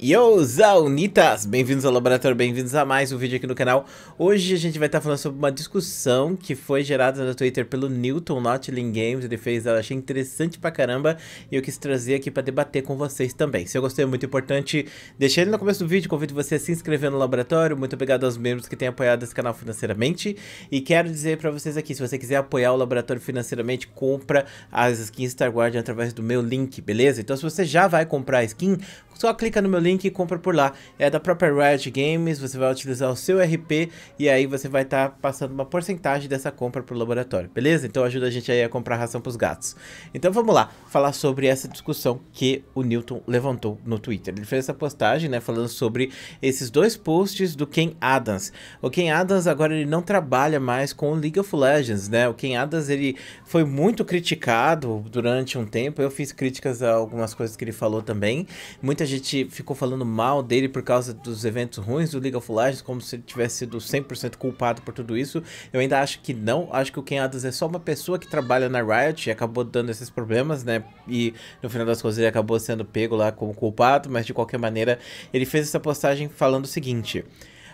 Yo, Zaunitas! Bem-vindos ao Laboratório, bem-vindos a mais um vídeo aqui no canal. Hoje a gente vai estar tá falando sobre uma discussão que foi gerada no Twitter pelo Newton Notling Games. Ele fez ela, achei interessante pra caramba e eu quis trazer aqui pra debater com vocês também. Se eu gostei, é muito importante deixar ele no começo do vídeo. Convido você a se inscrever no Laboratório. Muito obrigado aos membros que têm apoiado esse canal financeiramente. E quero dizer pra vocês aqui, se você quiser apoiar o Laboratório financeiramente, compra as skins Star Guardian através do meu link, beleza? Então se você já vai comprar a skin, só clica no meu link link e compra por lá. É da própria Riot Games, você vai utilizar o seu RP e aí você vai estar tá passando uma porcentagem dessa compra pro laboratório, beleza? Então ajuda a gente aí a comprar ração pros gatos. Então vamos lá, falar sobre essa discussão que o Newton levantou no Twitter. Ele fez essa postagem, né, falando sobre esses dois posts do Ken Adams. O Ken Adams agora ele não trabalha mais com League of Legends, né? O Ken Adams ele foi muito criticado durante um tempo. Eu fiz críticas a algumas coisas que ele falou também. Muita gente ficou falando mal dele por causa dos eventos ruins do League of Legends, como se ele tivesse sido 100% culpado por tudo isso. Eu ainda acho que não, acho que o Ken Adams é só uma pessoa que trabalha na Riot e acabou dando esses problemas, né? E no final das contas ele acabou sendo pego lá como culpado, mas de qualquer maneira ele fez essa postagem falando o seguinte...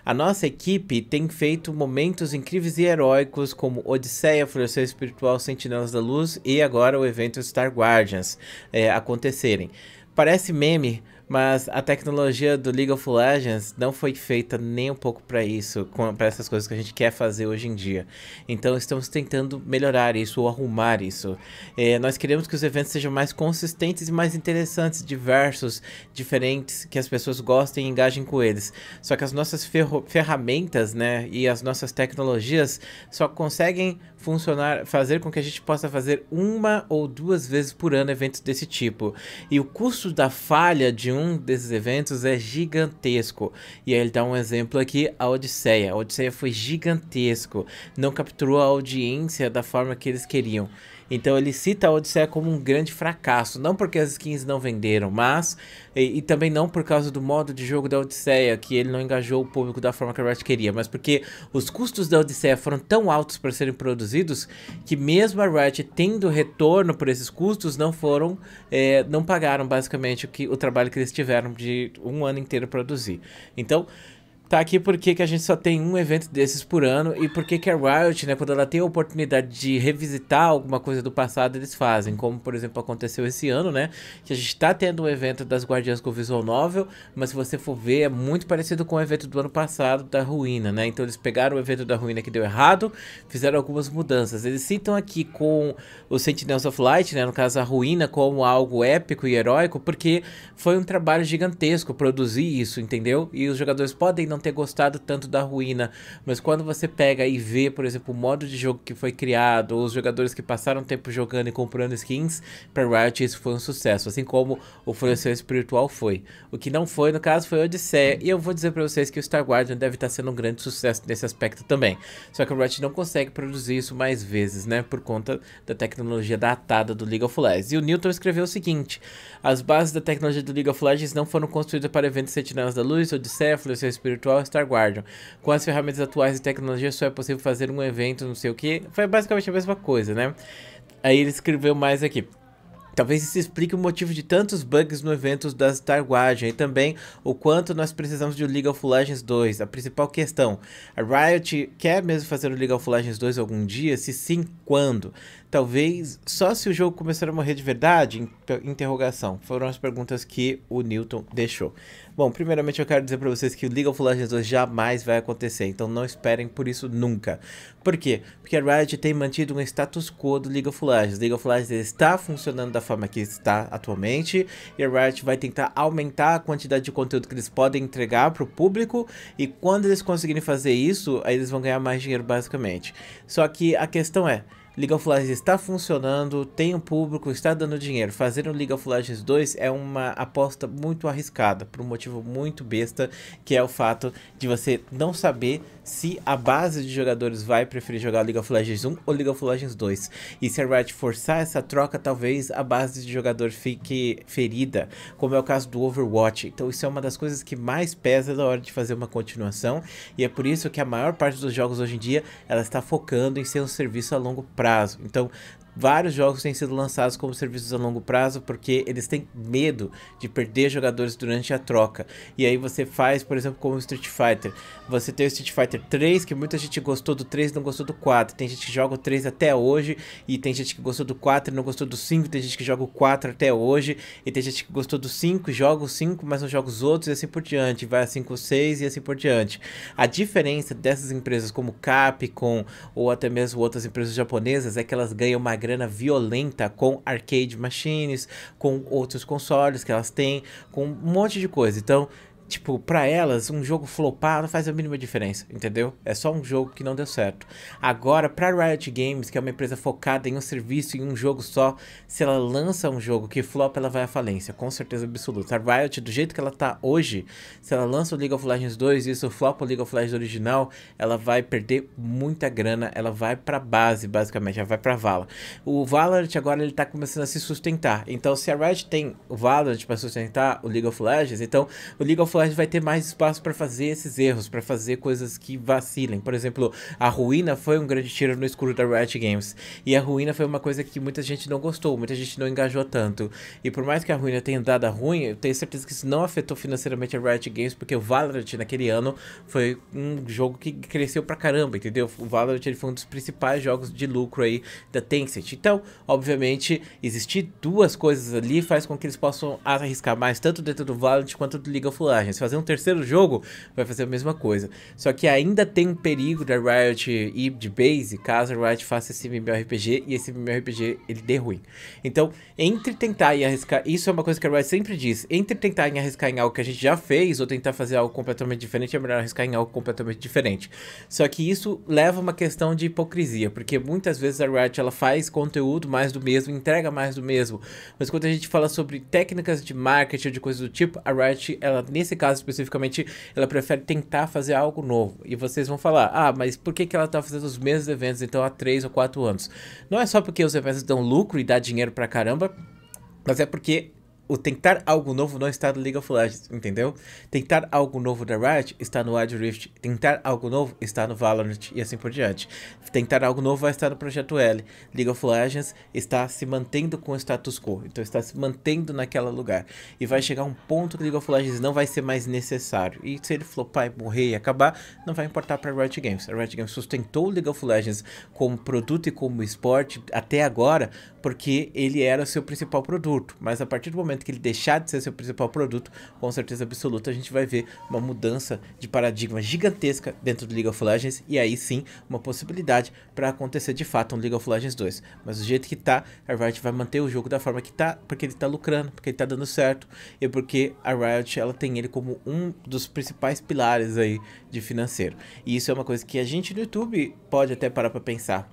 A nossa equipe tem feito momentos incríveis e heróicos como Odisseia, Florescer Espiritual, Sentinelas da Luz e agora o evento Star Guardians é, acontecerem. Parece meme, mas a tecnologia do League of Legends não foi feita nem um pouco para isso, para essas coisas que a gente quer fazer hoje em dia. Então estamos tentando melhorar isso ou arrumar isso. É, nós queremos que os eventos sejam mais consistentes e mais interessantes, diversos, diferentes, que as pessoas gostem e engajem com eles. Só que as nossas ferramentas né, e as nossas tecnologias só conseguem funcionar, fazer com que a gente possa fazer uma ou duas vezes por ano eventos desse tipo. E o custo da falha de nenhum desses eventos é gigantesco. E aí ele dá um exemplo aqui, a Odisseia. A Odisseia foi gigantesco, não capturou a audiência da forma que eles queriam. Então ele cita a Odisseia como um grande fracasso, não porque as skins não venderam, mas e, e, também não por causa do modo de jogo da Odisseia, que ele não engajou o público da forma que a Riot queria, mas porque os custos da Odisseia foram tão altos para serem produzidos que mesmo a Riot tendo retorno por esses custos não foram, é, não pagaram basicamente o que o trabalho que eles tiveram de um ano inteiro produzir. Então tá aqui porque que a gente só tem um evento desses por ano e porque que a Riot, né, quando ela tem a oportunidade de revisitar alguma coisa do passado, eles fazem, como por exemplo aconteceu esse ano, né, que a gente tá tendo um evento das Guardiãs com visual novel, mas se você for ver é muito parecido com o evento do ano passado da Ruína, né? Então eles pegaram o evento da Ruína que deu errado, fizeram algumas mudanças. Eles citam aqui com o Sentinels of Light, né, no caso a Ruína como algo épico e heróico, porque foi um trabalho gigantesco produzir isso, entendeu? E os jogadores podem não não ter gostado tanto da ruína, mas quando você pega e vê, por exemplo, o modo de jogo que foi criado, ou os jogadores que passaram tempo jogando e comprando skins, para Riot isso foi um sucesso, assim como o Floresceu Espiritual foi. O que não foi, no caso, foi Odisseia, e eu vou dizer para vocês que o Star Guardian deve estar sendo um grande sucesso nesse aspecto também. Só que o Riot não consegue produzir isso mais vezes, né, por conta da tecnologia datada do League of Legends. E o Newton escreveu o seguinte, as bases da tecnologia do League of Legends não foram construídas para eventos Sentinelas da Luz, Odisseia, Floresceu Espiritual, virtual Star Guardian. Com as ferramentas atuais e tecnologia só é possível fazer um evento, não sei o que. Foi basicamente a mesma coisa, né? Aí ele escreveu mais aqui. Talvez isso explique o motivo de tantos bugs no evento da Star Guardian e também o quanto nós precisamos de League of Legends 2. A principal questão, a Riot quer mesmo fazer o League of Legends 2 algum dia? Se sim, quando? Talvez só se o jogo começar a morrer de verdade? Interrogação. Foram as perguntas que o Newton deixou. Bom, primeiramente eu quero dizer para vocês que o League of Legends 2 jamais vai acontecer, então não esperem por isso nunca. Por quê? Porque a Riot tem mantido um status quo do League of Legends. League of Legends está funcionando da forma que está atualmente, e a Riot vai tentar aumentar a quantidade de conteúdo que eles podem entregar para o público, e quando eles conseguirem fazer isso, aí eles vão ganhar mais dinheiro basicamente. Só que a questão é, League of Legends está funcionando, tem um público, está dando dinheiro. Fazer um League of Legends 2 é uma aposta muito arriscada, por um motivo muito besta, que é o fato de você não saber se a base de jogadores vai preferir jogar League of Legends 1 ou League of Legends 2. E se é a Riot forçar essa troca, talvez a base de jogador fique ferida, como é o caso do Overwatch. Então isso é uma das coisas que mais pesa na hora de fazer uma continuação, e é por isso que a maior parte dos jogos hoje em dia, ela está focando em ser um serviço a longo prazo prazo. Então, vários jogos têm sido lançados como serviços a longo prazo porque eles têm medo de perder jogadores durante a troca. E aí você faz, por exemplo, como Street Fighter. Você tem o Street Fighter 3, que muita gente gostou do 3 e não gostou do 4. Tem gente que joga o 3 até hoje, e tem gente que gostou do 4 e não gostou do 5. Tem gente que joga o 4 até hoje, e tem gente que gostou do 5 e joga o 5, mas não joga os outros, e assim por diante. Vai a 5, 6 e assim por diante. A diferença dessas empresas como Capcom ou até mesmo outras empresas japonesas é que elas ganham uma grana violenta com arcade machines, com outros consoles que elas têm, com um monte de coisa. Então, tipo, para elas, um jogo flopar não faz a mínima diferença, entendeu? É só um jogo que não deu certo. Agora, pra Riot Games, que é uma empresa focada em um serviço e um jogo só, se ela lança um jogo que flop, ela vai à falência, com certeza absoluta. A Riot, do jeito que ela tá hoje, se ela lança o League of Legends 2 e isso flopa o League of Legends original, ela vai perder muita grana, ela vai pra base, basicamente, ela vai pra vala. O Valorant agora, ele tá começando a se sustentar. Então, se a Riot tem o Valorant pra sustentar o League of Legends, então o League of Legends vai ter mais espaço para fazer esses erros, para fazer coisas que vacilem. Por exemplo, a ruína foi um grande tiro no escuro da Riot Games. E a ruína foi uma coisa que muita gente não gostou, muita gente não engajou tanto. E por mais que a ruína tenha dado ruim, eu tenho certeza que isso não afetou financeiramente a Riot Games, porque o Valorant naquele ano foi um jogo que cresceu pra caramba, entendeu? O Valorant ele foi um dos principais jogos de lucro aí da Tencent. Então, obviamente, existir duas coisas ali faz com que eles possam arriscar mais, tanto dentro do Valorant quanto do League of Legends. Se fazer um terceiro jogo, vai fazer a mesma coisa. Só que ainda tem um perigo da Riot e de Base, caso a Riot faça esse MMORPG e esse MMORPG ele dê ruim. Então, entre tentar e arriscar, isso é uma coisa que a Riot sempre diz, entre tentar e arriscar em algo que a gente já fez ou tentar fazer algo completamente diferente, é melhor arriscar em algo completamente diferente. Só que isso leva uma questão de hipocrisia, porque muitas vezes a Riot ela faz conteúdo mais do mesmo, entrega mais do mesmo. Mas quando a gente fala sobre técnicas de marketing ou de coisas do tipo, a Riot ela nesse nesse caso especificamente, ela prefere tentar fazer algo novo. E vocês vão falar, ah, mas por que, que ela está fazendo os mesmos eventos então há 3 ou 4 anos? Não é só porque os eventos dão lucro e dá dinheiro pra caramba, mas é porque o tentar algo novo não está no League of Legends, entendeu? Tentar algo novo da Riot está no Wild Rift, tentar algo novo está no Valorant e assim por diante. Tentar algo novo vai estar no Projeto L. League of Legends está se mantendo com o status quo, então está se mantendo naquele lugar. E vai chegar um ponto que League of Legends não vai ser mais necessário. E se ele flopar e morrer e acabar, não vai importar para Riot Games. A Riot Games sustentou o League of Legends como produto e como esporte até agora, porque ele era o seu principal produto. Mas a partir do momento momento que ele deixar de ser seu principal produto, com certeza absoluta, a gente vai ver uma mudança de paradigma gigantesca dentro do League of Legends e aí sim uma possibilidade para acontecer de fato um League of Legends 2. Mas do jeito que tá, a Riot vai manter o jogo da forma que tá, porque ele tá lucrando, porque ele tá dando certo e porque a Riot ela tem ele como um dos principais pilares aí de financeiro. E isso é uma coisa que a gente no YouTube pode até parar para pensar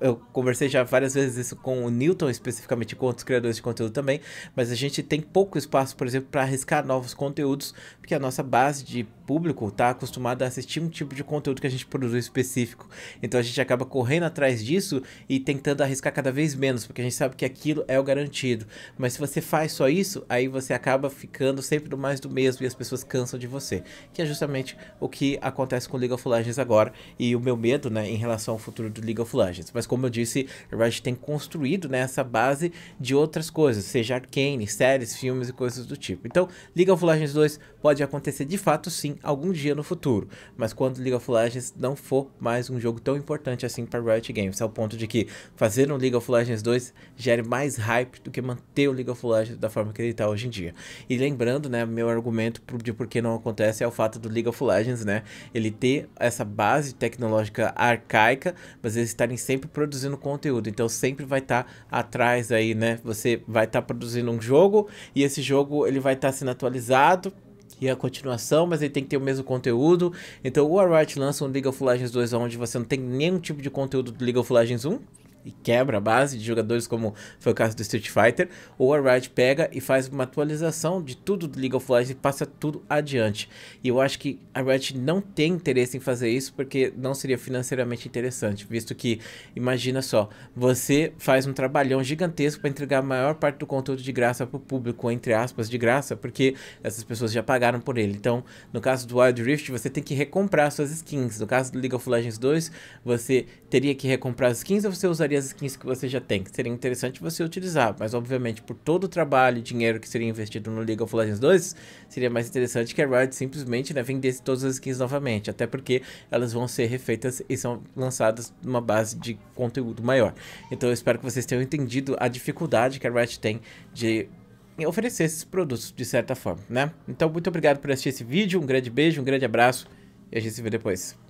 eu conversei já várias vezes isso com o Newton, especificamente com outros criadores de conteúdo também, mas a gente tem pouco espaço, por exemplo, para arriscar novos conteúdos, porque a nossa base de público está acostumado a assistir um tipo de conteúdo que a gente produz específico. Então a gente acaba correndo atrás disso e tentando arriscar cada vez menos, porque a gente sabe que aquilo é o garantido. Mas se você faz só isso, aí você acaba ficando sempre do mais do mesmo e as pessoas cansam de você. Que é justamente o que acontece com League of Legends agora e o meu medo, né, em relação ao futuro do League of Legends. Mas como eu disse, Riot tem construído né, essa base de outras coisas, seja Arcane, séries, filmes e coisas do tipo. Então, League of Legends 2 pode acontecer de fato sim, algum dia no futuro, mas quando League of Legends não for mais um jogo tão importante assim para Riot Games, é o ponto de que fazer um League of Legends 2 gere mais hype do que manter o League of Legends da forma que ele está hoje em dia. E lembrando, né, meu argumento de por que não acontece é o fato do League of Legends, né, ele ter essa base tecnológica arcaica, mas eles estarem sempre produzindo conteúdo, então sempre vai estar tá atrás aí, né, você vai estar tá produzindo um jogo e esse jogo ele vai estar tá sendo atualizado e a continuação, mas ele tem que ter o mesmo conteúdo. Então o Riot lança um League of Legends 2 onde você não tem nenhum tipo de conteúdo do League of Legends 1 e quebra a base de jogadores, como foi o caso do Street Fighter, ou a Riot pega e faz uma atualização de tudo do League of Legends e passa tudo adiante. E eu acho que a Riot não tem interesse em fazer isso porque não seria financeiramente interessante, visto que, imagina só, você faz um trabalhão gigantesco para entregar a maior parte do conteúdo de graça para o público, entre aspas, de graça, porque essas pessoas já pagaram por ele. Então, no caso do Wild Rift, você tem que recomprar suas skins. No caso do League of Legends 2, você teria que recomprar as skins ou você usaria as skins que você já tem, que seria interessante você utilizar, mas obviamente por todo o trabalho e dinheiro que seria investido no League of Legends 2, seria mais interessante que a Riot simplesmente né, vendesse todas as skins novamente, até porque elas vão ser refeitas e são lançadas numa base de conteúdo maior. Então eu espero que vocês tenham entendido a dificuldade que a Riot tem de oferecer esses produtos de certa forma, né? Então muito obrigado por assistir esse vídeo, um grande beijo, um grande abraço e a gente se vê depois.